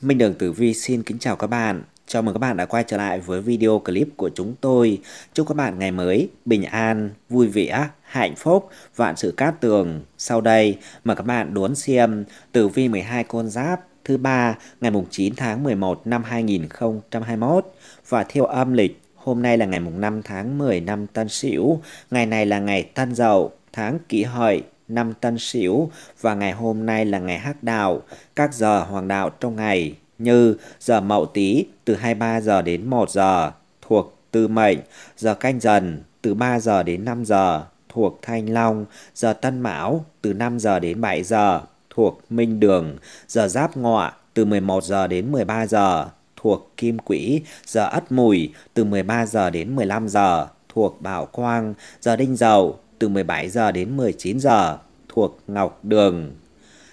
Minh Đường Tử Vi xin kính chào các bạn. Chào mừng các bạn đã quay trở lại với video clip của chúng tôi. Chúc các bạn ngày mới bình an, vui vẻ, hạnh phúc, vạn sự cát tường. Sau đây, mời các bạn đón xem Tử Vi 12 con giáp thứ ba ngày 9 tháng 11 năm 2021 và theo âm lịch Hôm nay là ngày mùng 5 tháng 10 năm Tân Sửu, ngày này là ngày Tân Dậu, tháng Kỷ Hợi, năm Tân Sửu và ngày hôm nay là ngày Hắc Đạo, các giờ hoàng đạo trong ngày như giờ Mậu Tý từ 23 giờ đến 1 giờ thuộc Tư Mệnh, giờ Canh Dần từ 3 giờ đến 5 giờ thuộc Thanh Long, giờ Tân Mão từ 5 giờ đến 7 giờ thuộc Minh Đường, giờ Giáp Ngọ từ 11 giờ đến 13 giờ thuộc Kim Quỹ, giờ Ất Mùi từ 13 giờ đến 15 giờ thuộc Bảo Quang, giờ Đinh Dậu từ 17 giờ đến 19 giờ thuộc Ngọc Đường.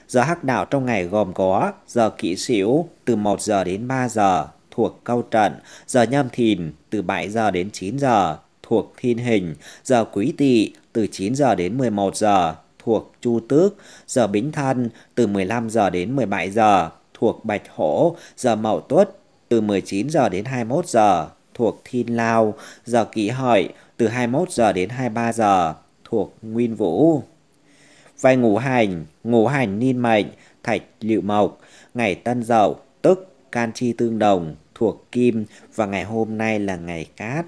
Giờ hắc đạo trong ngày gồm có giờ kỵ sửu từ 1 giờ đến 3 giờ thuộc câu trận, giờ nhâm thìn từ 7 giờ đến 9 giờ thuộc thiên hình, giờ quý tỵ từ 9 giờ đến 11 giờ thuộc chu tước, giờ bính thân từ 15 giờ đến 17 giờ thuộc bạch hổ, giờ mậu tuất từ 19 giờ đến 21 giờ thuộc Thiên Lao, giờ Kỷ Hợi từ 21 giờ đến 23 giờ thuộc Nguyên Vũ. Vai ngũ hành, ngũ hành niên mệnh, thạch liệu mộc, ngày tân dậu, tức can chi tương đồng thuộc kim và ngày hôm nay là ngày cát.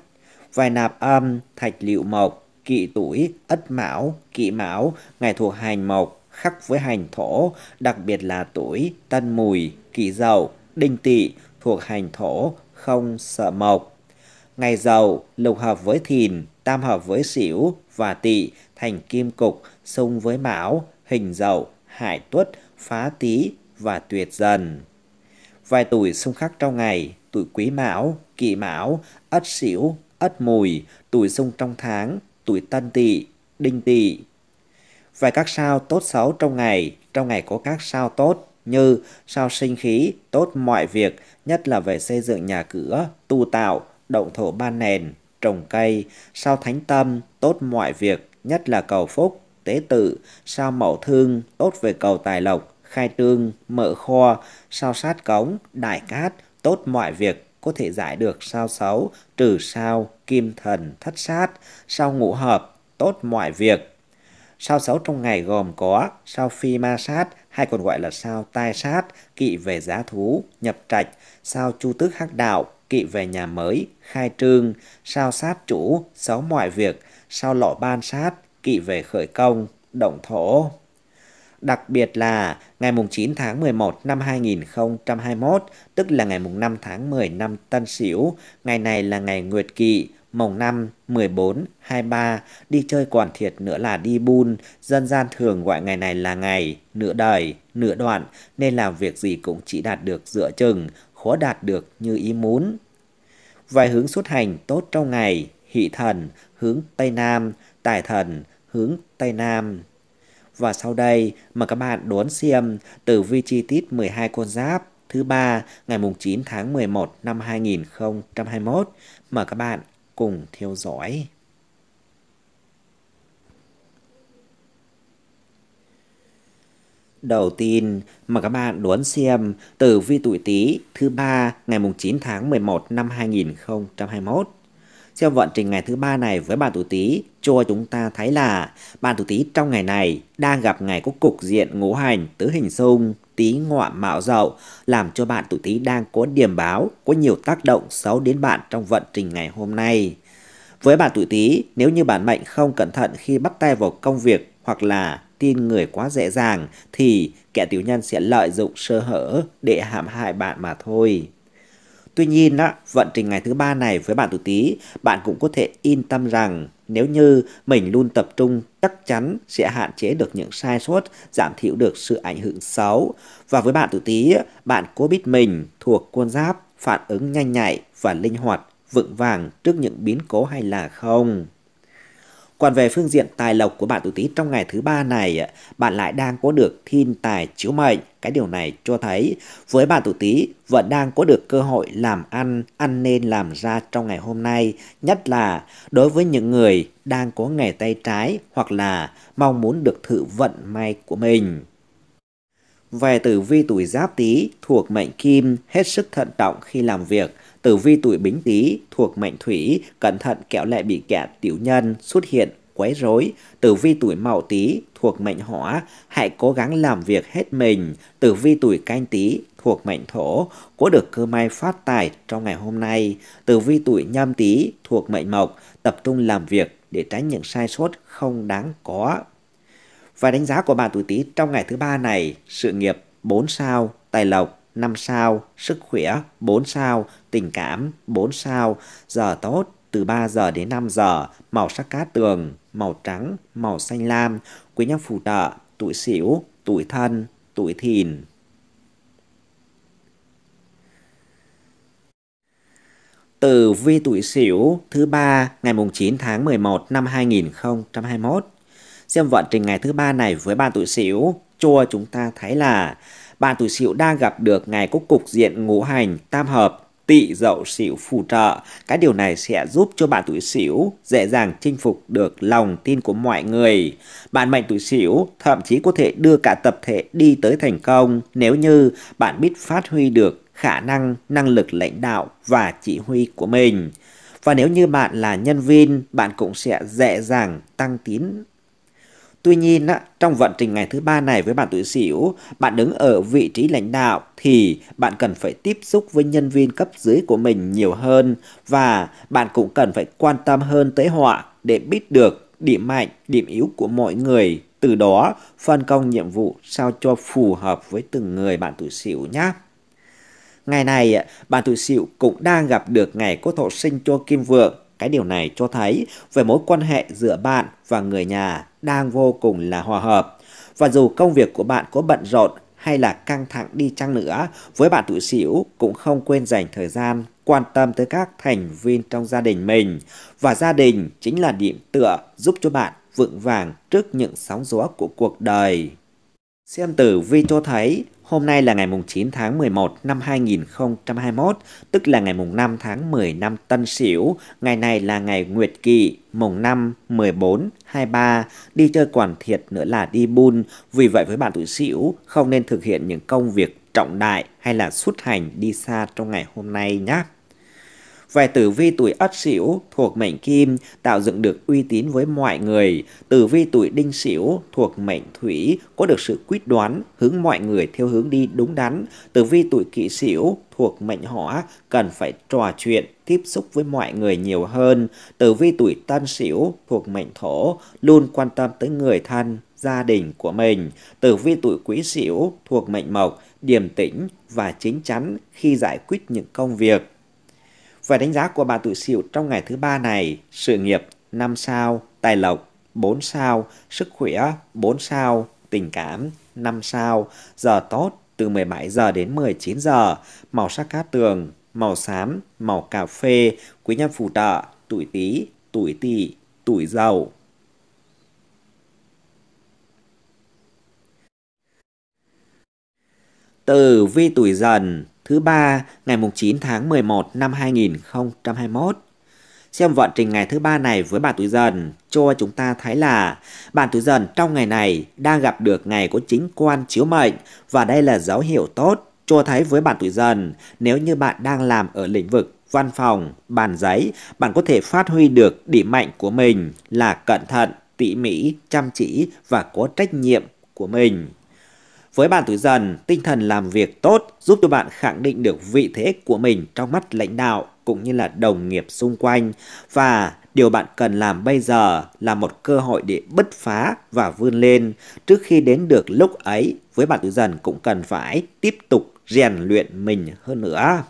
Vai nạp âm, thạch liệu mộc, kỵ tuổi, ất mão, kỵ mão, ngày thuộc hành mộc, khắc với hành thổ, đặc biệt là tuổi, tân mùi, kỷ dậu, đinh tỵ thuộc hành thổ, không sợ mộc. Ngày giàu lục hợp với thìn, tam hợp với sửu và tỵ thành kim cục, xung với mão, hình dậu, hải tuất, phá tý và tuyệt dần. Vài tuổi xung khắc trong ngày, tuổi quý mão, kỷ mão, ất sửu, ất mùi, tuổi xung trong tháng, tuổi tân tỵ, đinh tỵ. Vài các sao tốt xấu trong ngày, trong ngày có các sao tốt, như sao sinh khí, tốt mọi việc, nhất là về xây dựng nhà cửa, tu tạo, động thổ ban nền, trồng cây, sao thánh tâm, tốt mọi việc, nhất là cầu phúc, tế tự, sao mẫu thương, tốt về cầu tài lộc, khai trương, mở kho, sao sát cống, đại cát, tốt mọi việc, có thể giải được sao xấu, trừ sao, kim thần, thất sát, sao ngũ hợp, tốt mọi việc. Sao xấu trong ngày gồm có sao phi ma sát, hay còn gọi là sao tai sát, kỵ về giá thú, nhập trạch, sao chu tước hắc đạo, kỵ về nhà mới, khai trương, sao sát chủ, xấu mọi việc, sao lọ ban sát, kỵ về khởi công, động thổ. Đặc biệt là ngày 9 tháng 11 năm 2021, tức là ngày 5 tháng 10 năm Tân Sửu, ngày này là ngày Nguyệt Kỵ, mồng năm 14, 23 đi chơi quản thiệt nữa là đi bun, dân gian thường gọi ngày này là ngày, nửa đời, nửa đoạn nên làm việc gì cũng chỉ đạt được dựa chừng, khó đạt được như ý muốn. Vài hướng xuất hành tốt trong ngày, hỷ thần, hướng Tây Nam, tài thần, hướng Tây Nam. Và sau đây mời các bạn đón xem từ vi chi tiết 12 con giáp thứ ba ngày mùng 9 tháng 11 năm 2021. Mời các bạn cùng theo dõi. Đầu tiên mà các bạn đón xem từ vi tuổi Tý thứ ba ngày 9 tháng 11 năm 2021. Xem vận trình ngày thứ ba này với bạn tuổi Tý cho chúng ta thấy là bạn tuổi Tý trong ngày này đang gặp ngày có cục diện ngũ hành tứ hình xung tý ngọ mạo dậu làm cho bạn tuổi Tý đang có điểm báo có nhiều tác động xấu đến bạn trong vận trình ngày hôm nay. Với bạn tuổi Tý nếu như bản mệnh không cẩn thận khi bắt tay vào công việc hoặc là tin người quá dễ dàng thì kẻ tiểu nhân sẽ lợi dụng sơ hở để hãm hại bạn mà thôi. Tuy nhiên, á, vận trình ngày thứ ba này với bạn tuổi Tý, bạn cũng có thể yên tâm rằng nếu như mình luôn tập trung chắc chắn sẽ hạn chế được những sai sót, giảm thiểu được sự ảnh hưởng xấu. Và với bạn tuổi Tý, bạn có biết mình thuộc quân giáp, phản ứng nhanh nhạy và linh hoạt, vững vàng trước những biến cố hay là không? Còn về phương diện tài lộc của bạn tuổi Tý trong ngày thứ ba này, bạn lại đang có được thiên tài chiếu mệnh. Cái điều này cho thấy với bạn tuổi Tý vẫn đang có được cơ hội làm ăn, ăn nên làm ra trong ngày hôm nay, nhất là đối với những người đang có nghề tay trái hoặc là mong muốn được thử vận may của mình. Về tử vi tuổi Giáp Tý thuộc mệnh Kim, hết sức thận trọng khi làm việc Tử vi tuổi bính tý thuộc mệnh thủy, cẩn thận kẻo lại bị kẻ tiểu nhân xuất hiện quấy rối. Tử vi tuổi mậu tý thuộc mệnh hỏa, hãy cố gắng làm việc hết mình. Tử vi tuổi canh tý thuộc mệnh thổ, có được cơ may phát tài trong ngày hôm nay. Tử vi tuổi nhâm tý thuộc mệnh mộc, tập trung làm việc để tránh những sai sót không đáng có. Và đánh giá của bạn tuổi tý trong ngày thứ ba này, sự nghiệp 4 sao, tài lộc 5 sao, sức khỏe 4 sao, tình cảm 4 sao, giờ tốt từ 3 giờ đến 5 giờ, màu sắc cát tường, màu trắng, màu xanh lam, quý nhân phù trợ, tuổi xỉu, tuổi thân, tuổi thìn. từ vi tuổi Sửu thứ ba ngày mùng 9 tháng 11 năm 2021. Xem vận trình ngày thứ ba này với ba tuổi Sửu, chua chúng ta thấy là bạn tuổi sửu đang gặp được ngày có cục diện ngũ hành, tam hợp, tị dậu sửu phù trợ. Cái điều này sẽ giúp cho bạn tuổi sửu dễ dàng chinh phục được lòng tin của mọi người. Bạn mệnh tuổi sửu thậm chí có thể đưa cả tập thể đi tới thành công nếu như bạn biết phát huy được khả năng, năng lực lãnh đạo và chỉ huy của mình. Và nếu như bạn là nhân viên, bạn cũng sẽ dễ dàng tăng tín Tuy nhiên, trong vận trình ngày thứ ba này với bạn tuổi Sửu, bạn đứng ở vị trí lãnh đạo thì bạn cần phải tiếp xúc với nhân viên cấp dưới của mình nhiều hơn và bạn cũng cần phải quan tâm hơn tới họ để biết được điểm mạnh, điểm yếu của mọi người. Từ đó phân công nhiệm vụ sao cho phù hợp với từng người bạn tuổi Sửu nhé. Ngày này, bạn tuổi Sửu cũng đang gặp được ngày có thổ sinh cho Kim Vượng cái điều này cho thấy về mối quan hệ giữa bạn và người nhà đang vô cùng là hòa hợp. Và dù công việc của bạn có bận rộn hay là căng thẳng đi chăng nữa, với bạn tuổi xỉu cũng không quên dành thời gian quan tâm tới các thành viên trong gia đình mình. Và gia đình chính là điểm tựa giúp cho bạn vững vàng trước những sóng gió của cuộc đời. Xem tử vi cho thấy Hôm nay là ngày mùng 9 tháng 11 năm 2021, tức là ngày mùng 5 tháng 10 năm Tân Sửu. Ngày này là ngày Nguyệt Kỵ, mùng 5, 14, 23, đi chơi quản thiệt nữa là đi buôn. Vì vậy với bạn tuổi Sửu không nên thực hiện những công việc trọng đại hay là xuất hành đi xa trong ngày hôm nay nhé về tử vi tuổi Ất Sửu thuộc mệnh Kim tạo dựng được uy tín với mọi người, tử vi tuổi Đinh Sửu thuộc mệnh Thủy có được sự quyết đoán, hướng mọi người theo hướng đi đúng đắn, tử vi tuổi Kỷ Sửu thuộc mệnh Hỏa cần phải trò chuyện, tiếp xúc với mọi người nhiều hơn, tử vi tuổi Tân Sửu thuộc mệnh Thổ luôn quan tâm tới người thân, gia đình của mình. Tử vi tuổi quý sửu thuộc mệnh mộc, điềm tĩnh và chính chắn khi giải quyết những công việc về đánh giá của bà tuổi sửu trong ngày thứ ba này, sự nghiệp 5 sao, tài lộc 4 sao, sức khỏe 4 sao, tình cảm 5 sao, giờ tốt từ 17 giờ đến 19 giờ, màu sắc cát tường, màu xám, màu cà phê, quý nhân phù trợ, tuổi tý tuổi tỵ, tuổi giàu. Từ vi tuổi dần thứ ba ngày 9 tháng 11 năm 2021. Xem vận trình ngày thứ ba này với bạn tuổi dần cho chúng ta thấy là bạn tuổi dần trong ngày này đang gặp được ngày có chính quan chiếu mệnh và đây là dấu hiệu tốt cho thấy với bạn tuổi dần nếu như bạn đang làm ở lĩnh vực văn phòng, bàn giấy, bạn có thể phát huy được điểm mạnh của mình là cẩn thận, tỉ mỉ, chăm chỉ và có trách nhiệm của mình. Với bạn tuổi dần, tinh thần làm việc tốt giúp cho bạn khẳng định được vị thế của mình trong mắt lãnh đạo cũng như là đồng nghiệp xung quanh và điều bạn cần làm bây giờ là một cơ hội để bứt phá và vươn lên. Trước khi đến được lúc ấy, với bạn tuổi dần cũng cần phải tiếp tục rèn luyện mình hơn nữa.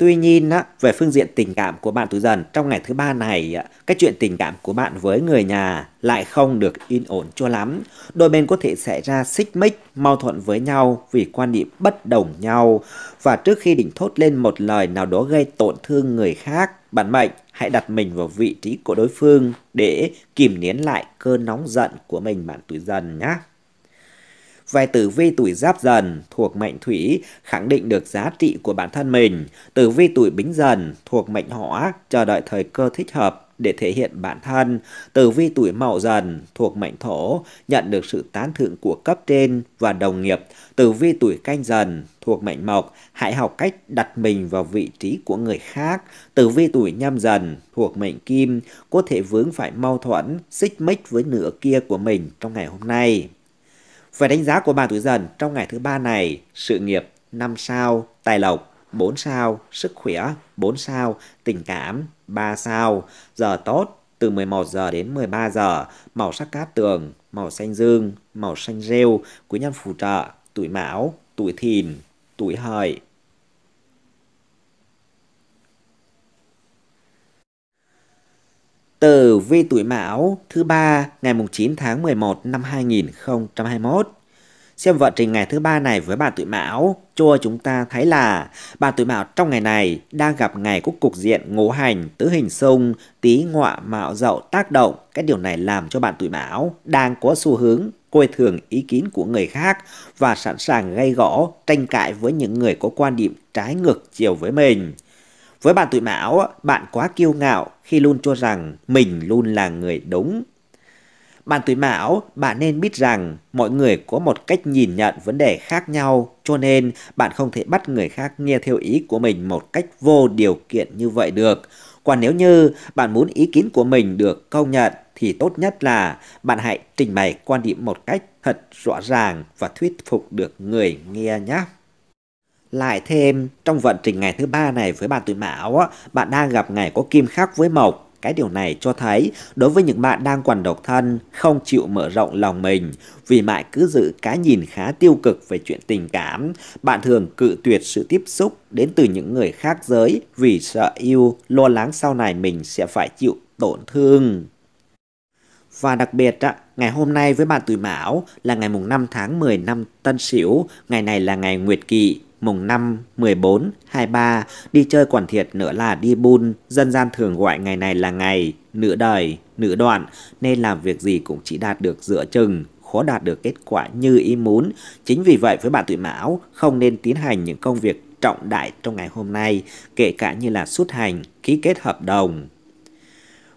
Tuy nhiên á, về phương diện tình cảm của bạn tuổi dần trong ngày thứ ba này, các chuyện tình cảm của bạn với người nhà lại không được yên ổn cho lắm. Đôi bên có thể xảy ra xích mích, mâu thuẫn với nhau vì quan điểm bất đồng nhau. Và trước khi định thốt lên một lời nào đó gây tổn thương người khác, bạn mệnh hãy đặt mình vào vị trí của đối phương để kìm nén lại cơn nóng giận của mình bạn tuổi dần nhé. Về tử vi tuổi giáp dần thuộc mệnh thủy khẳng định được giá trị của bản thân mình. Tử vi tuổi bính dần thuộc mệnh hỏa chờ đợi thời cơ thích hợp để thể hiện bản thân. Tử vi tuổi mậu dần thuộc mệnh thổ nhận được sự tán thưởng của cấp trên và đồng nghiệp. Tử vi tuổi canh dần thuộc mệnh mộc hãy học cách đặt mình vào vị trí của người khác. Tử vi tuổi nhâm dần thuộc mệnh kim có thể vướng phải mâu thuẫn, xích mích với nửa kia của mình trong ngày hôm nay. Về đánh giá của bà tuổi dần trong ngày thứ ba này, sự nghiệp 5 sao, tài lộc 4 sao, sức khỏe 4 sao, tình cảm 3 sao, giờ tốt từ 11 giờ đến 13 giờ, màu sắc cát tường, màu xanh dương, màu xanh rêu, quý nhân phù trợ, tuổi mão, tuổi thìn, tuổi hợi. Tử vi tuổi Mão thứ ba ngày 9 tháng 11 năm 2021. Xem vận trình ngày thứ ba này với bạn tuổi Mão, cho chúng ta thấy là bạn tuổi Mão trong ngày này đang gặp ngày có cục diện ngũ hành tứ hình xung, tý ngọa mạo dậu tác động. Cái điều này làm cho bạn tuổi Mão đang có xu hướng coi thường ý kiến của người khác và sẵn sàng gây gõ tranh cãi với những người có quan điểm trái ngược chiều với mình. Với bạn tuổi mão, bạn quá kiêu ngạo khi luôn cho rằng mình luôn là người đúng. Bạn tuổi mão, bạn nên biết rằng mọi người có một cách nhìn nhận vấn đề khác nhau, cho nên bạn không thể bắt người khác nghe theo ý của mình một cách vô điều kiện như vậy được. Còn nếu như bạn muốn ý kiến của mình được công nhận thì tốt nhất là bạn hãy trình bày quan điểm một cách thật rõ ràng và thuyết phục được người nghe nhé. Lại thêm, trong vận trình ngày thứ ba này với bạn tuổi mão, á, bạn đang gặp ngày có kim khắc với mộc, cái điều này cho thấy đối với những bạn đang còn độc thân, không chịu mở rộng lòng mình, vì mãi cứ giữ cái nhìn khá tiêu cực về chuyện tình cảm, bạn thường cự tuyệt sự tiếp xúc đến từ những người khác giới vì sợ yêu, lo lắng sau này mình sẽ phải chịu tổn thương. Và đặc biệt, ngày hôm nay với bạn tuổi Mão là ngày mùng 5 tháng 10 năm Tân Sửu, ngày này là ngày Nguyệt Kỵ, mùng 5, 14, 23 đi chơi quản thiệt nữa là đi bun, dân gian thường gọi ngày này là ngày, nửa đời, nửa đoạn, nên làm việc gì cũng chỉ đạt được dựa chừng, khó đạt được kết quả như ý muốn. Chính vì vậy với bạn tuổi mão, không nên tiến hành những công việc trọng đại trong ngày hôm nay, kể cả như là xuất hành, ký kết hợp đồng.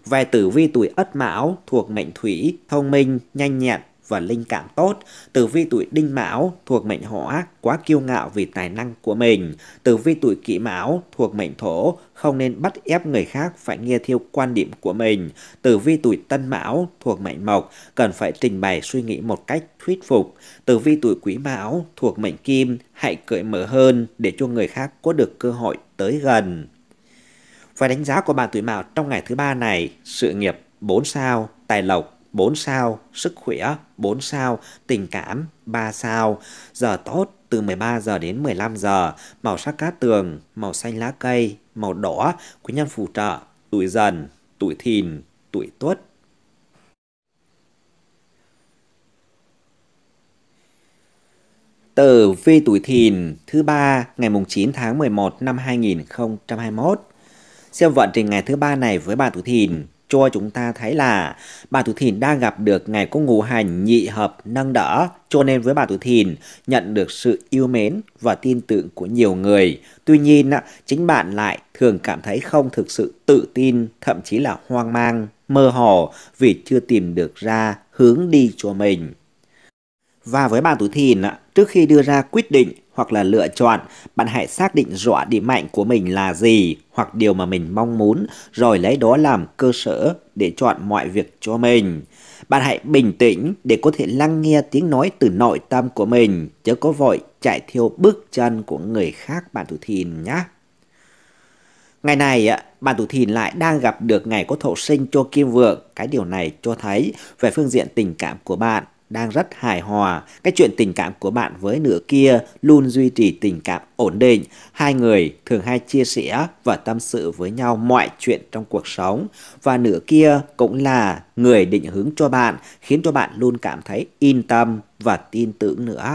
Về tử vi tuổi Ất Mão thuộc mệnh Thủy, thông minh, nhanh nhẹn, và linh cảm tốt. Tử vi tuổi đinh mão thuộc mệnh hỏa, quá kiêu ngạo vì tài năng của mình. Tử vi tuổi kỷ mão thuộc mệnh thổ, không nên bắt ép người khác phải nghe theo quan điểm của mình. Tử vi tuổi tân mão thuộc mệnh mộc, cần phải trình bày suy nghĩ một cách thuyết phục. Tử vi tuổi quý mão thuộc mệnh kim, hãy cởi mở hơn để cho người khác có được cơ hội tới gần. Và đánh giá của bạn tuổi mão trong ngày thứ ba này, sự nghiệp 4 sao, tài lộc 4 sao, sức khỏe 4 sao, tình cảm 3 sao, giờ tốt từ 13 giờ đến 15 giờ, màu sắc cát tường, màu xanh lá cây, màu đỏ, quý nhân phù trợ, tuổi dần, tuổi thìn, tuổi tuất. Tử vi tuổi thìn thứ ba ngày mùng 9 tháng 11 năm 2021. Xem vận trình ngày thứ ba này với bà tuổi thìn cho chúng ta thấy là bà tuổi Thìn đang gặp được ngày có ngũ hành nhị hợp nâng đỡ cho nên với bà tuổi Thìn nhận được sự yêu mến và tin tưởng của nhiều người. Tuy nhiên, chính bạn lại thường cảm thấy không thực sự tự tin, thậm chí là hoang mang, mơ hồ vì chưa tìm được ra hướng đi cho mình. Và với bà tuổi Thìn, trước khi đưa ra quyết định hoặc là lựa chọn, bạn hãy xác định rõ điểm mạnh của mình là gì hoặc điều mà mình mong muốn rồi lấy đó làm cơ sở để chọn mọi việc cho mình. Bạn hãy bình tĩnh để có thể lắng nghe tiếng nói từ nội tâm của mình, chứ có vội chạy theo bước chân của người khác bạn thủ thìn nhé. Ngày này, bạn thủ thìn lại đang gặp được ngày có thổ sinh cho kim vượng. Cái điều này cho thấy về phương diện tình cảm của bạn, đang rất hài hòa. Cái chuyện tình cảm của bạn với nửa kia luôn duy trì tình cảm ổn định. Hai người thường hay chia sẻ và tâm sự với nhau mọi chuyện trong cuộc sống. Và nửa kia cũng là người định hướng cho bạn, khiến cho bạn luôn cảm thấy yên tâm và tin tưởng nữa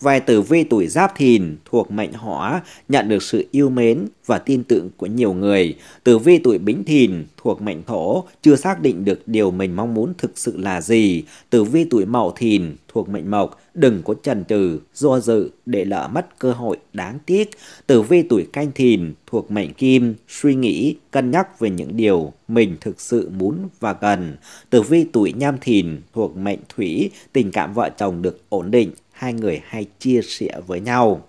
về tử vi tuổi giáp thìn thuộc mệnh hỏa nhận được sự yêu mến và tin tưởng của nhiều người. Tử vi tuổi bính thìn thuộc mệnh thổ chưa xác định được điều mình mong muốn thực sự là gì. Tử vi tuổi mậu thìn thuộc mệnh mộc đừng có chần chừ do dự để lỡ mất cơ hội đáng tiếc. Tử vi tuổi canh thìn thuộc mệnh kim suy nghĩ cân nhắc về những điều mình thực sự muốn và cần. Tử vi tuổi nhâm thìn thuộc mệnh thủy tình cảm vợ chồng được ổn định hai người hay chia sẻ với nhau.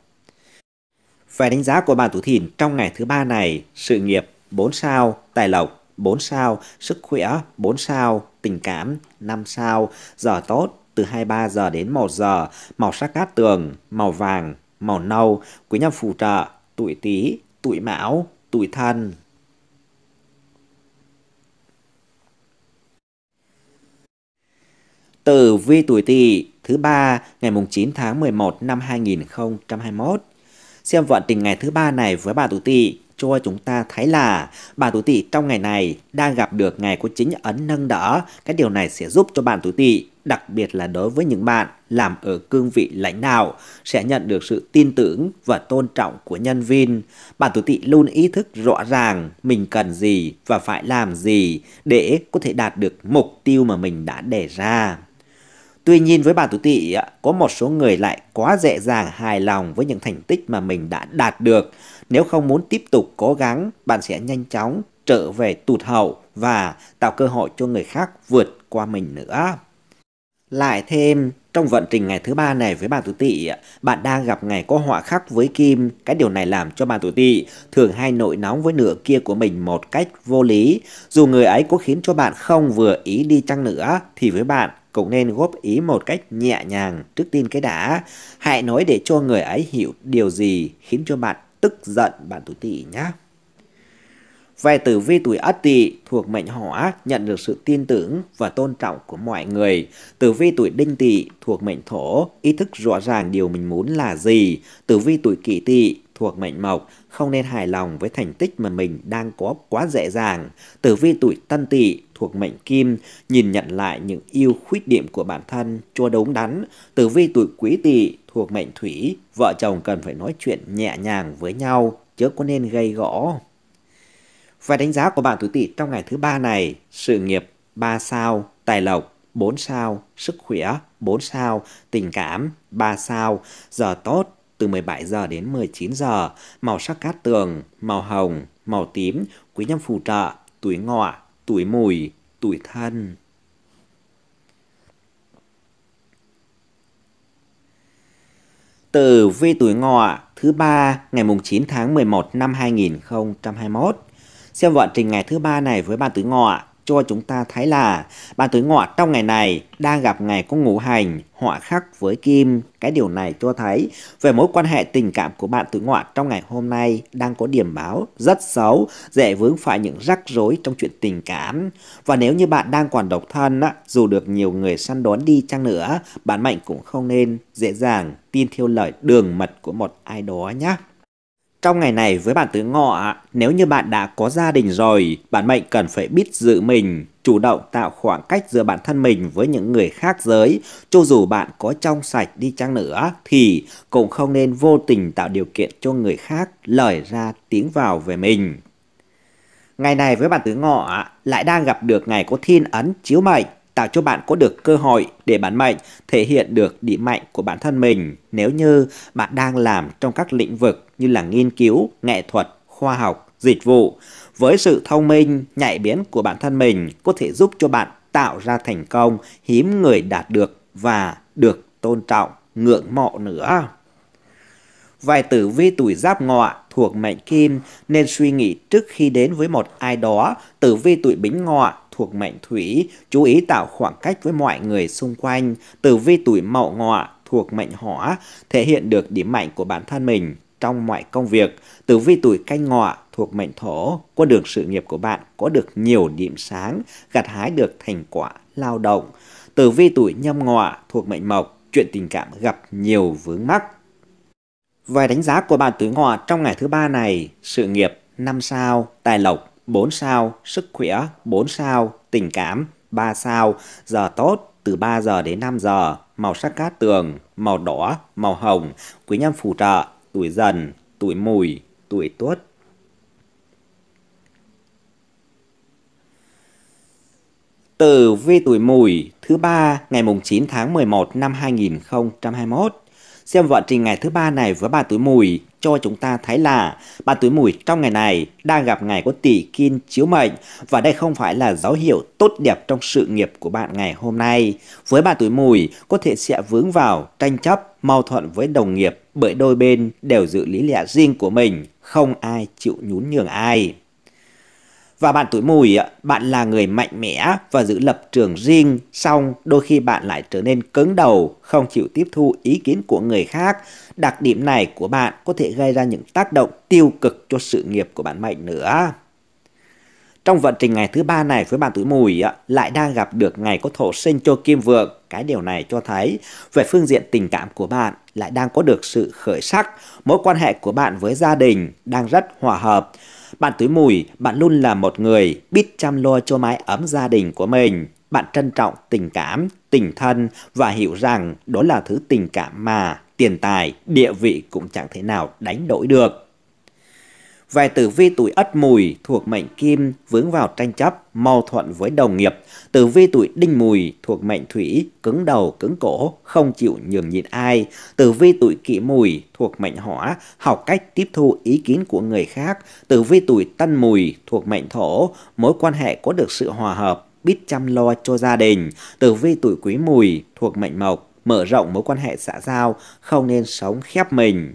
Phải đánh giá của bạn tuổi thìn trong ngày thứ ba này, sự nghiệp 4 sao, tài lộc 4 sao, sức khỏe 4 sao, tình cảm 5 sao, giờ tốt từ 23 giờ đến 1 giờ, màu sắc cát tường, màu vàng, màu nâu, quý nhân phù trợ, tuổi tý, tuổi mão, tuổi thân. Tử vi tuổi Tỵ thứ ba ngày mùng 9 tháng 11 năm 2021. Xem vận tình ngày thứ ba này với bà tuổi Tỵ cho chúng ta thấy là bà tuổi Tỵ trong ngày này đang gặp được ngày của chính ấn nâng đỡ. Cái điều này sẽ giúp cho bạn tuổi Tỵ đặc biệt là đối với những bạn làm ở cương vị lãnh đạo sẽ nhận được sự tin tưởng và tôn trọng của nhân viên. Bạn tuổi Tỵ luôn ý thức rõ ràng mình cần gì và phải làm gì để có thể đạt được mục tiêu mà mình đã đề ra. Tuy nhiên với bà tuổi tỵ có một số người lại quá dễ dàng hài lòng với những thành tích mà mình đã đạt được. Nếu không muốn tiếp tục cố gắng, bạn sẽ nhanh chóng trở về tụt hậu và tạo cơ hội cho người khác vượt qua mình nữa. Lại thêm, trong vận trình ngày thứ ba này với bà tuổi tỵ, bạn đang gặp ngày có họa khắc với Kim. Cái điều này làm cho bà tuổi tỵ thường hay nội nóng với nửa kia của mình một cách vô lý. Dù người ấy có khiến cho bạn không vừa ý đi chăng nữa, thì với bạn cũng nên góp ý một cách nhẹ nhàng trước tin cái đã. Hãy nói để cho người ấy hiểu điều gì khiến cho bạn tức giận bạn tuổi tỵ nhé. Về tử vi tuổi Ất Tỵ thuộc mệnh Hỏa nhận được sự tin tưởng và tôn trọng của mọi người. Tử vi tuổi Đinh Tỵ thuộc mệnh Thổ ý thức rõ ràng điều mình muốn là gì. Tử vi tuổi Kỷ Tỵ thuộc mệnh Mộc không nên hài lòng với thành tích mà mình đang có quá dễ dàng. Tử vi tuổi Tân Tỵ thuộc mệnh kim, nhìn nhận lại những yêu khuyết điểm của bản thân, cho đống đắn, tử vi tuổi quý tỵ thuộc mệnh thủy, vợ chồng cần phải nói chuyện nhẹ nhàng với nhau, chứ có nên gây gõ. Và đánh giá của bạn tuổi tỵ trong ngày thứ ba này, sự nghiệp 3 sao, tài lộc 4 sao, sức khỏe 4 sao, tình cảm 3 sao, giờ tốt từ 17 giờ đến 19 giờ, màu sắc cát tường, màu hồng, màu tím, quý nhân phù trợ, tuổi ngọ, tuổi mùi, tuổi thân. Từ vi tuổi ngọ thứ ba ngày mùng 9 tháng 11 năm 2021. Xem vận trình ngày thứ ba này với ba tuổi ngọ cho chúng ta thấy là bạn tuổi ngọ trong ngày này đang gặp ngày có ngũ hành họa khắc với kim. Cái điều này cho thấy về mối quan hệ tình cảm của bạn tuổi ngọ trong ngày hôm nay đang có điểm báo rất xấu, dễ vướng phải những rắc rối trong chuyện tình cảm. Và nếu như bạn đang còn độc thân, dù được nhiều người săn đón đi chăng nữa, bạn mạnh cũng không nên dễ dàng tin theo lời đường mật của một ai đó nhé. Trong ngày này với bạn tứ ngọ, nếu như bạn đã có gia đình rồi, bạn mệnh cần phải biết giữ mình, chủ động tạo khoảng cách giữa bản thân mình với những người khác giới, cho dù bạn có trong sạch đi chăng nữa thì cũng không nên vô tình tạo điều kiện cho người khác lời ra tiếng vào về mình. Ngày này với bạn tứ ngọ lại đang gặp được ngày có thiên ấn chiếu mệnh tạo cho bạn có được cơ hội để bán mạnh, thể hiện được điểm mạnh của bản thân mình nếu như bạn đang làm trong các lĩnh vực như là nghiên cứu, nghệ thuật, khoa học, dịch vụ. Với sự thông minh, nhạy biến của bản thân mình có thể giúp cho bạn tạo ra thành công hiếm người đạt được và được tôn trọng, ngưỡng mộ nữa. Vài tử vi tuổi giáp ngọ thuộc mệnh kim nên suy nghĩ trước khi đến với một ai đó, tử vi tuổi bính ngọ thuộc mệnh thủy, chú ý tạo khoảng cách với mọi người xung quanh. Tử vi tuổi mậu ngọ thuộc mệnh hỏa, thể hiện được điểm mạnh của bản thân mình trong mọi công việc. Tử vi tuổi canh ngọ thuộc mệnh thổ, con đường sự nghiệp của bạn có được nhiều điểm sáng, gặt hái được thành quả lao động. Tử vi tuổi nhâm ngọ thuộc mệnh mộc, chuyện tình cảm gặp nhiều vướng mắc. Vài đánh giá của bạn tuổi ngọ trong ngày thứ ba này, sự nghiệp 5 sao, tài lộc 4 sao, sức khỏe 4 sao, tình cảm 3 sao, giờ tốt từ 3 giờ đến 5 giờ, màu sắc cát tường, màu đỏ, màu hồng, quý nhân phù trợ, tuổi dần, tuổi mùi, tuổi tuất. từ vi tuổi mùi thứ ba ngày mùng 9 tháng 11 năm 2021 xem vận trình ngày thứ ba này với bà tuổi mùi cho chúng ta thấy là bà tuổi mùi trong ngày này đang gặp ngày có tỷ kim chiếu mệnh và đây không phải là dấu hiệu tốt đẹp trong sự nghiệp của bạn ngày hôm nay. Với bà tuổi mùi có thể sẽ vướng vào tranh chấp, mâu thuẫn với đồng nghiệp bởi đôi bên đều giữ lý lẽ riêng của mình, không ai chịu nhún nhường ai. Và bạn tuổi mùi, bạn là người mạnh mẽ và giữ lập trường riêng, song đôi khi bạn lại trở nên cứng đầu, không chịu tiếp thu ý kiến của người khác. Đặc điểm này của bạn có thể gây ra những tác động tiêu cực cho sự nghiệp của bạn mạnh nữa. Trong vận trình ngày thứ ba này với bạn tuổi mùi lại đang gặp được ngày có thổ sinh cho kim vượng. Cái điều này cho thấy về phương diện tình cảm của bạn lại đang có được sự khởi sắc, mối quan hệ của bạn với gia đình đang rất hòa hợp. Bạn túi mùi, bạn luôn là một người biết chăm lo cho mái ấm gia đình của mình. Bạn trân trọng tình cảm, tình thân và hiểu rằng đó là thứ tình cảm mà tiền tài, địa vị cũng chẳng thể nào đánh đổi được. Vài tử vi tuổi ất mùi thuộc mệnh kim vướng vào tranh chấp, mâu thuẫn với đồng nghiệp. Tử vi tuổi đinh mùi thuộc mệnh thủy, cứng đầu, cứng cổ, không chịu nhường nhịn ai. Tử vi tuổi kỷ mùi thuộc mệnh hỏa, học cách tiếp thu ý kiến của người khác. Tử vi tuổi tân mùi thuộc mệnh thổ, mối quan hệ có được sự hòa hợp, biết chăm lo cho gia đình. Tử vi tuổi quý mùi thuộc mệnh mộc, mở rộng mối quan hệ xã giao, không nên sống khép mình.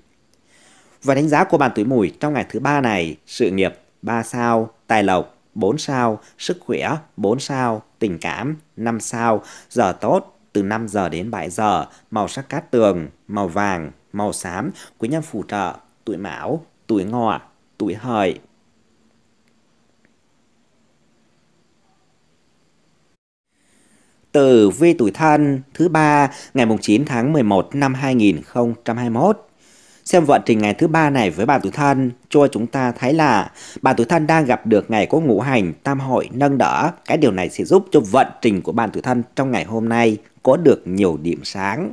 Và đánh giá của bạn tuổi mùi trong ngày thứ ba này, sự nghiệp 3 sao, tài lộc 4 sao, sức khỏe 4 sao, tình cảm 5 sao, giờ tốt từ 5 giờ đến 7 giờ, màu sắc cát tường, màu vàng, màu xám, quý nhân phù trợ, tuổi mão, tuổi ngọ, tuổi hợi, từ vi tuổi thân thứ ba ngày 9 tháng 11 năm 2021 xem vận trình ngày thứ ba này với bà tuổi thân cho chúng ta thấy là bà tuổi thân đang gặp được ngày có ngũ hành tam hội nâng đỡ cái điều này sẽ giúp cho vận trình của bạn tuổi thân trong ngày hôm nay có được nhiều điểm sáng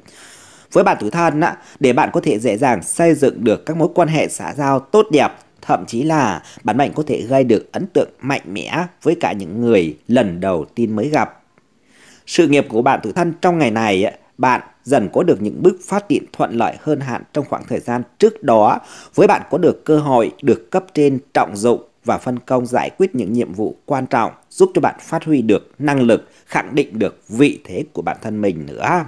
với bạn tuổi thân á, để bạn có thể dễ dàng xây dựng được các mối quan hệ xã giao tốt đẹp thậm chí là bản mệnh có thể gây được ấn tượng mạnh mẽ với cả những người lần đầu tiên mới gặp sự nghiệp của bạn tuổi thân trong ngày này bạn dần có được những bước phát triển thuận lợi hơn hạn trong khoảng thời gian trước đó với bạn có được cơ hội được cấp trên trọng dụng và phân công giải quyết những nhiệm vụ quan trọng giúp cho bạn phát huy được năng lực, khẳng định được vị thế của bản thân mình nữa.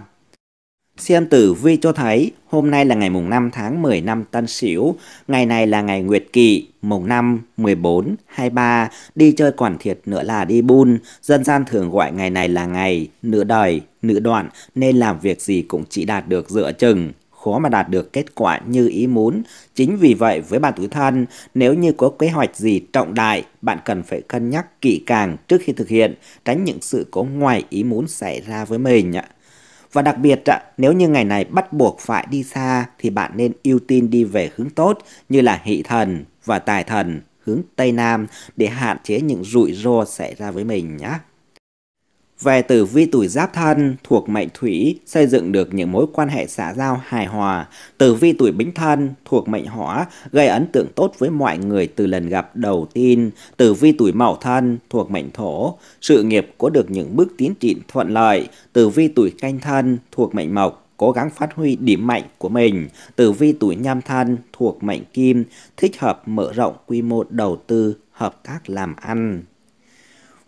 Xem tử vi cho thấy hôm nay là ngày mùng 5 tháng 10 năm Tân Sửu, ngày này là ngày Nguyệt Kỵ, mùng 5, 14, 23, đi chơi còn thiệt nữa là đi buôn, dân gian thường gọi ngày này là ngày nửa đời, nữ đoạn nên làm việc gì cũng chỉ đạt được dựa chừng khó mà đạt được kết quả như ý muốn. Chính vì vậy với bạn tứ thân, nếu như có kế hoạch gì trọng đại, bạn cần phải cân nhắc kỹ càng trước khi thực hiện, tránh những sự cố ngoài ý muốn xảy ra với mình. Và đặc biệt, nếu như ngày này bắt buộc phải đi xa thì bạn nên ưu tiên đi về hướng tốt như là hỷ thần và tài thần hướng Tây Nam để hạn chế những rủi ro xảy ra với mình nhé. Về tử vi tuổi giáp thân thuộc mệnh thủy xây dựng được những mối quan hệ xã giao hài hòa. Tử vi tuổi bính thân thuộc mệnh hỏa gây ấn tượng tốt với mọi người từ lần gặp đầu tiên. Tử vi tuổi mậu thân thuộc mệnh thổ sự nghiệp có được những bước tiến triển thuận lợi. Tử vi tuổi canh thân thuộc mệnh mộc cố gắng phát huy điểm mạnh của mình. Tử vi tuổi nhâm thân thuộc mệnh kim thích hợp mở rộng quy mô đầu tư hợp tác làm ăn.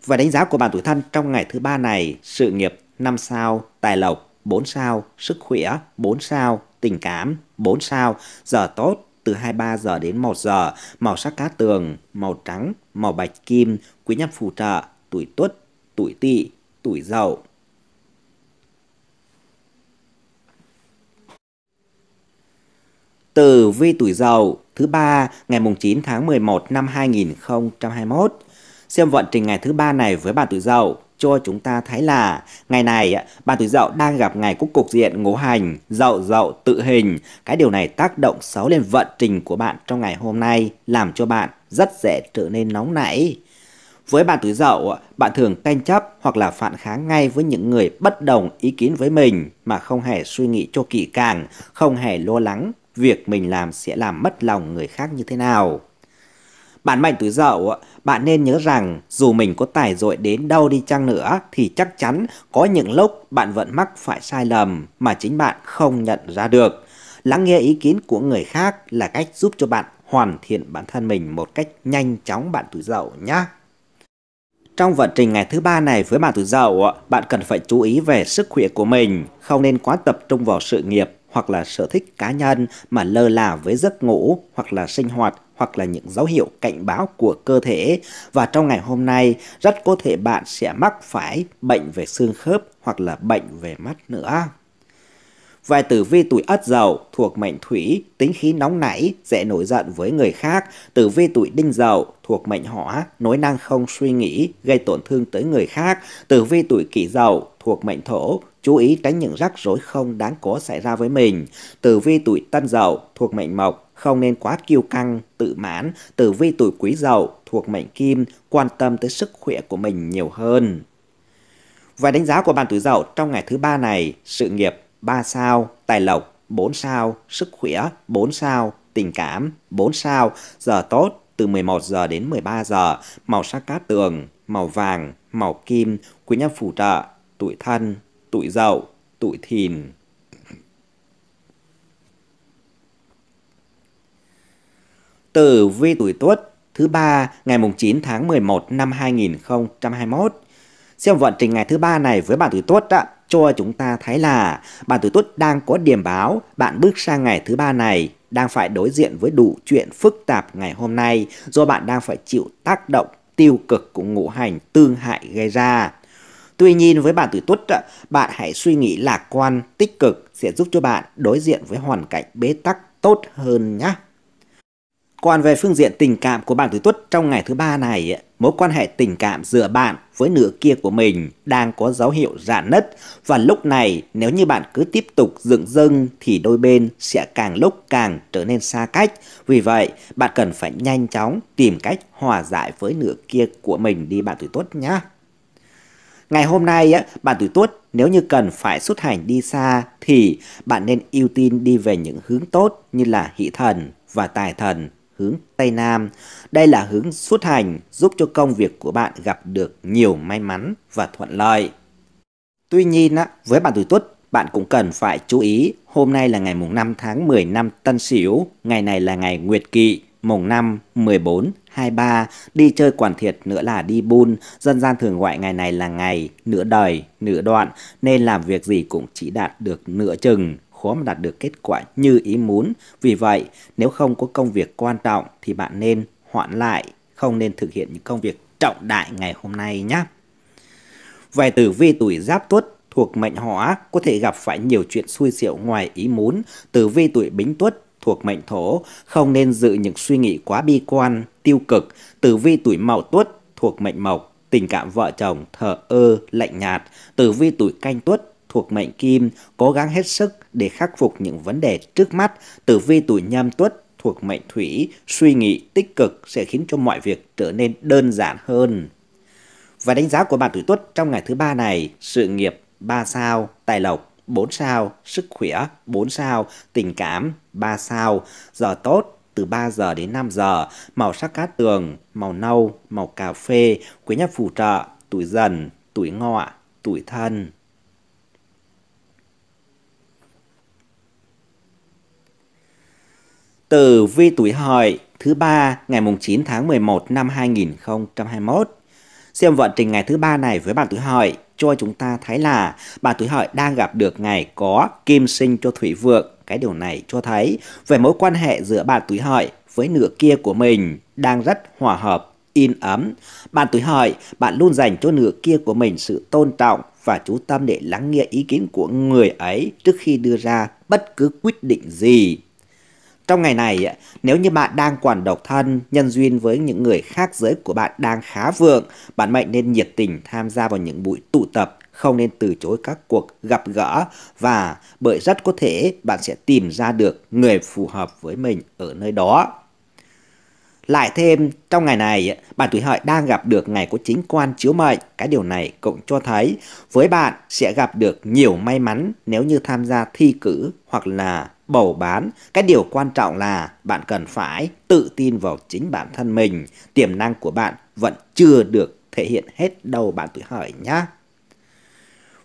Và đánh giá của bạn tuổi thân trong ngày thứ ba này, sự nghiệp 5 sao, tài lộc 4 sao, sức khỏe 4 sao, tình cảm 4 sao, giờ tốt từ 23 giờ đến 1 giờ, màu sắc cá tường, màu trắng, màu bạch kim, quý nhân phù trợ, tuổi tuất, tuổi tỵ, tuổi dậu. từ vi tuổi dậu thứ ba ngày mùng 9 tháng 11 năm 2021 Xem vận trình ngày thứ ba này với bà tuổi Dậu cho chúng ta thấy là ngày này bạn tuổi Dậu đang gặp ngày cúc cục diện ngũ hành, Dậu Dậu tự hình. Cái điều này tác động xấu lên vận trình của bạn trong ngày hôm nay, làm cho bạn rất dễ trở nên nóng nảy. Với bạn tuổi Dậu, bạn thường tranh chấp hoặc là phản kháng ngay với những người bất đồng ý kiến với mình mà không hề suy nghĩ cho kỹ càng, không hề lo lắng việc mình làm sẽ làm mất lòng người khác như thế nào. Bạn mạnh tuổi dậu, bạn nên nhớ rằng dù mình có tài dội đến đâu đi chăng nữa thì chắc chắn có những lúc bạn vẫn mắc phải sai lầm mà chính bạn không nhận ra được. Lắng nghe ý kiến của người khác là cách giúp cho bạn hoàn thiện bản thân mình một cách nhanh chóng bạn tuổi dậu nhé. Trong vận trình ngày thứ ba này với bạn tuổi dậu, bạn cần phải chú ý về sức khỏe của mình, không nên quá tập trung vào sự nghiệp hoặc là sở thích cá nhân mà lơ là với giấc ngủ hoặc là sinh hoạt hoặc là những dấu hiệu cảnh báo của cơ thể và trong ngày hôm nay rất có thể bạn sẽ mắc phải bệnh về xương khớp hoặc là bệnh về mắt nữa. Vài tử vi tuổi ất dậu thuộc mệnh thủy, tính khí nóng nảy, dễ nổi giận với người khác. Tử vi tuổi đinh dậu thuộc mệnh hỏa, nói năng không suy nghĩ, gây tổn thương tới người khác. Tử vi tuổi kỷ dậu thuộc mệnh thổ, chú ý tránh những rắc rối không đáng có xảy ra với mình. Tử vi tuổi tân dậu thuộc mệnh mộc, không nên quá kiêu căng, tự mãn, tử vi tuổi quý dậu thuộc mệnh kim, quan tâm tới sức khỏe của mình nhiều hơn. Và đánh giá của bạn tuổi dậu trong ngày thứ ba này, sự nghiệp 3 sao, tài lộc 4 sao, sức khỏe 4 sao, tình cảm 4 sao, giờ tốt từ 11 giờ đến 13 giờ, màu sắc cát tường, màu vàng, màu kim, quý nhân phù trợ, tuổi thân, tuổi dậu, tuổi thìn. tử vi tuổi tuất thứ ba ngày mùng 9 tháng 11 năm 2021. Xem vận trình ngày thứ ba này với bạn tuổi tuất ạ, cho chúng ta thấy là bạn tuổi tuất đang có điểm báo bạn bước sang ngày thứ ba này đang phải đối diện với đủ chuyện phức tạp ngày hôm nay do bạn đang phải chịu tác động tiêu cực của ngũ hành tương hại gây ra. Tuy nhiên với bạn tuổi tuất, bạn hãy suy nghĩ lạc quan, tích cực sẽ giúp cho bạn đối diện với hoàn cảnh bế tắc tốt hơn nhé. Còn về phương diện tình cảm của bạn tuổi tuất trong ngày thứ ba này, mối quan hệ tình cảm giữa bạn với nửa kia của mình đang có dấu hiệu rạn nứt và lúc này nếu như bạn cứ tiếp tục dựng dưng thì đôi bên sẽ càng lúc càng trở nên xa cách. Vì vậy, bạn cần phải nhanh chóng tìm cách hòa giải với nửa kia của mình đi bạn tuổi tuất nhé. Ngày hôm nay, bạn tuổi tuất nếu như cần phải xuất hành đi xa thì bạn nên ưu tiên đi về những hướng tốt như là hỷ thần và tài thần hướng Tây Nam. Đây là hướng xuất hành giúp cho công việc của bạn gặp được nhiều may mắn và thuận lợi. Tuy nhiên, với bạn tuổi tuất, bạn cũng cần phải chú ý hôm nay là ngày mùng 5 tháng 10 năm Tân Sửu, ngày này là ngày Nguyệt Kỵ, mùng 5, 14, 23, đi chơi quản thiệt nữa là đi buôn, dân gian thường gọi ngày này là ngày nửa đời, nửa đoạn, nên làm việc gì cũng chỉ đạt được nửa chừng khó mà đạt được kết quả như ý muốn. Vì vậy, nếu không có công việc quan trọng thì bạn nên hoãn lại, không nên thực hiện những công việc trọng đại ngày hôm nay nhé. Về tử vi tuổi giáp tuất thuộc mệnh hỏa có thể gặp phải nhiều chuyện xui xẻo ngoài ý muốn. Tử vi tuổi bính tuất thuộc mệnh thổ không nên giữ những suy nghĩ quá bi quan, tiêu cực. Tử vi tuổi mậu tuất thuộc mệnh mộc tình cảm vợ chồng thờ ơ lạnh nhạt tử vi tuổi canh tuất thuộc mệnh kim, cố gắng hết sức để khắc phục những vấn đề trước mắt. Tử vi tuổi nhâm tuất thuộc mệnh thủy, suy nghĩ tích cực sẽ khiến cho mọi việc trở nên đơn giản hơn. Và đánh giá của bạn tuổi tuất trong ngày thứ ba này, sự nghiệp 3 sao, tài lộc 4 sao, sức khỏe 4 sao, tình cảm 3 sao, giờ tốt từ 3 giờ đến 5 giờ, màu sắc cát tường, màu nâu, màu cà phê, quý nhân phù trợ, tuổi dần, tuổi ngọ, tuổi thân. tử vi tuổi hợi thứ ba ngày mùng 9 tháng 11 năm 2021. Xem vận trình ngày thứ ba này với bạn tuổi hợi cho chúng ta thấy là bạn tuổi hợi đang gặp được ngày có kim sinh cho thủy vượng. Cái điều này cho thấy về mối quan hệ giữa bạn tuổi hợi với nửa kia của mình đang rất hòa hợp, in ấm. Bạn tuổi hợi, bạn luôn dành cho nửa kia của mình sự tôn trọng và chú tâm để lắng nghe ý kiến của người ấy trước khi đưa ra bất cứ quyết định gì trong ngày này, nếu như bạn đang quản độc thân, nhân duyên với những người khác giới của bạn đang khá vượng, bạn mệnh nên nhiệt tình tham gia vào những buổi tụ tập, không nên từ chối các cuộc gặp gỡ và bởi rất có thể bạn sẽ tìm ra được người phù hợp với mình ở nơi đó. Lại thêm, trong ngày này, bạn tuổi hợi đang gặp được ngày có chính quan chiếu mệnh. Cái điều này cũng cho thấy với bạn sẽ gặp được nhiều may mắn nếu như tham gia thi cử hoặc là bầu bán, cái điều quan trọng là bạn cần phải tự tin vào chính bản thân mình, tiềm năng của bạn vẫn chưa được thể hiện hết đâu bạn tuổi hợi nhé.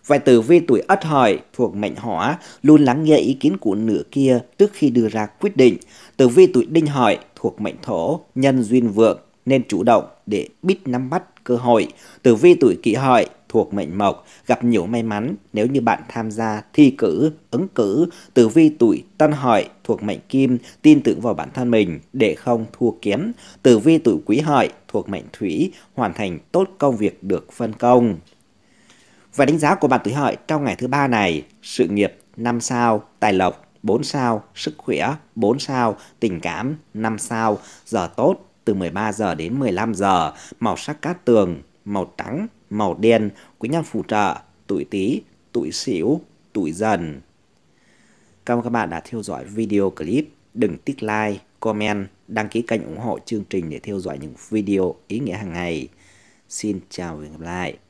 Vài tử vi tuổi ất hợi thuộc mệnh hỏa luôn lắng nghe ý kiến của nửa kia trước khi đưa ra quyết định. Tử vi tuổi đinh hợi thuộc mệnh thổ nhân duyên vượng nên chủ động để biết nắm bắt cơ hội. Tử vi tuổi kỷ hợi thuộc mệnh mộc, gặp nhiều may mắn nếu như bạn tham gia thi cử, ứng cử, tử vi tuổi tân hợi thuộc mệnh kim, tin tưởng vào bản thân mình để không thua kém. Tử vi tuổi quý hợi thuộc mệnh thủy, hoàn thành tốt công việc được phân công. Và đánh giá của bạn tuổi hợi trong ngày thứ ba này, sự nghiệp 5 sao, tài lộc 4 sao, sức khỏe 4 sao, tình cảm 5 sao, giờ tốt từ 13 giờ đến 15 giờ, màu sắc cát tường màu trắng, màu đen quý nhân phù trợ tuổi Tý, tuổi Sửu, tuổi Dần. Cảm ơn các bạn đã theo dõi video clip. Đừng tích like, comment, đăng ký kênh ủng hộ chương trình để theo dõi những video ý nghĩa hàng ngày. Xin chào và hẹn gặp lại.